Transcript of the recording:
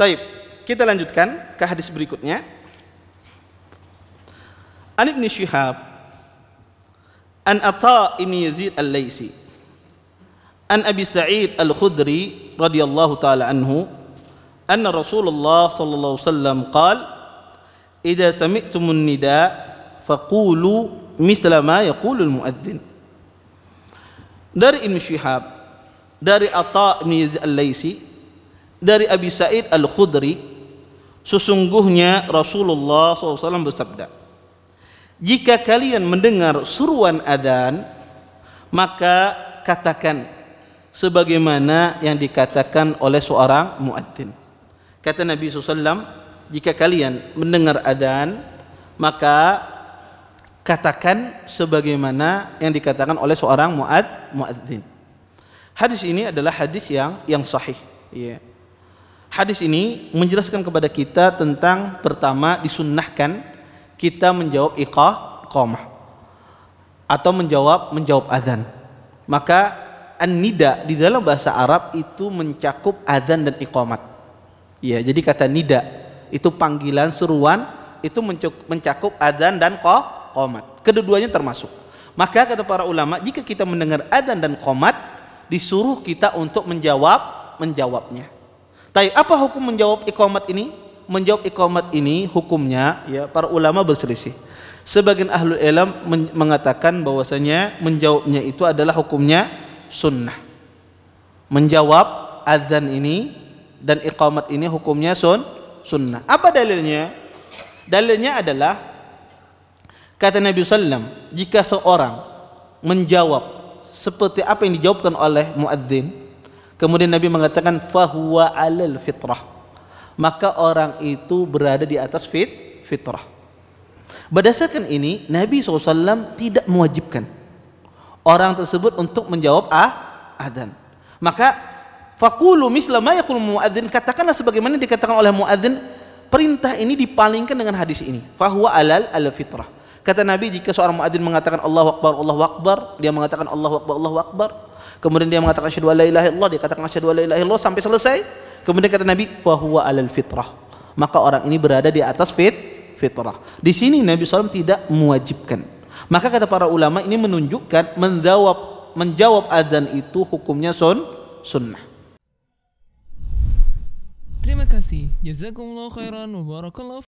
Taib. Kita lanjutkan ke hadis berikutnya. An Ibn Shihab An Atha Ibn Yazid Al-Laisi An Abi Sa'id Al-Khudri radhiyallahu taala anhu أن رسول الله صلى الله عليه وسلم قال إذا سمعتم النداء فقولوا مثل ما يقول المؤذن dari Ibn Shihab dari Atta bin Yazid Al-Laisi dari Abi Sa'id Al-Khudri sesungguhnya Rasulullah SAW bersabda jika kalian mendengar suruan adan, maka katakan sebagaimana yang dikatakan oleh seorang muadzin. Kata Nabi SAW, jika kalian mendengar adan, maka katakan sebagaimana yang dikatakan oleh seorang muad muadzin. Hadis ini adalah hadis yang yang sahih. Yeah. Hadis ini menjelaskan kepada kita tentang pertama disunnahkan kita menjawab iqah, qomah atau menjawab menjawab azan. Maka an-nida di dalam bahasa Arab itu mencakup azan dan iqamat. Ya, jadi kata nida itu panggilan seruan itu mencakup azan dan qomat. Kedua-duanya termasuk. Maka kata para ulama, jika kita mendengar azan dan qomat disuruh kita untuk menjawab menjawabnya. Tapi apa hukum menjawab ikomat ini? Menjawab ikomat ini hukumnya ya para ulama berselisih. Sebagian ahlu ilm mengatakan bahwasanya menjawabnya itu adalah hukumnya sunnah. Menjawab azan ini dan iqamat ini hukumnya sun sunnah. Apa dalilnya? Dalilnya adalah kata Nabi Sallam, jika seorang menjawab seperti apa yang dijawabkan oleh muadzin, Kemudian Nabi mengatakan fahuwa alal fitrah. Maka orang itu berada di atas fit, fitrah. Berdasarkan ini Nabi SAW tidak mewajibkan orang tersebut untuk menjawab ah, adzan. Maka faqulu misla ma yaqul muadzin katakanlah sebagaimana dikatakan oleh muadzin perintah ini dipalingkan dengan hadis ini fahuwa alal al Kata Nabi jika seorang muadzin mengatakan Allahu Akbar, Allahu Akbar, dia mengatakan Allahu Akbar, Allahu Akbar. Kemudian dia mengatakan asyhadu alla ilaha illallah, dia katakan asyhadu alla ilaha illallah sampai selesai. Kemudian kata Nabi, huwa alal fitrah. Maka orang ini berada di atas fit fitrah. Di sini Nabi SAW tidak mewajibkan. Maka kata para ulama ini menunjukkan menjawab menjawab adzan itu hukumnya sun sunnah. Terima kasih. Jazakumullah khairan wa barakallahu